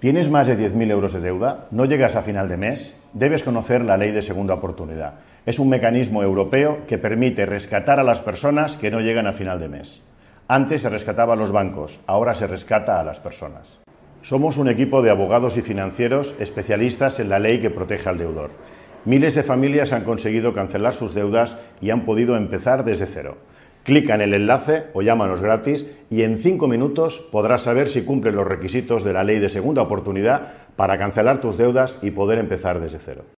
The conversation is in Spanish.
¿Tienes más de 10.000 euros de deuda? ¿No llegas a final de mes? Debes conocer la ley de segunda oportunidad. Es un mecanismo europeo que permite rescatar a las personas que no llegan a final de mes. Antes se rescataba a los bancos, ahora se rescata a las personas. Somos un equipo de abogados y financieros especialistas en la ley que protege al deudor. Miles de familias han conseguido cancelar sus deudas y han podido empezar desde cero. Clica en el enlace o llámanos gratis y en cinco minutos podrás saber si cumplen los requisitos de la ley de segunda oportunidad para cancelar tus deudas y poder empezar desde cero.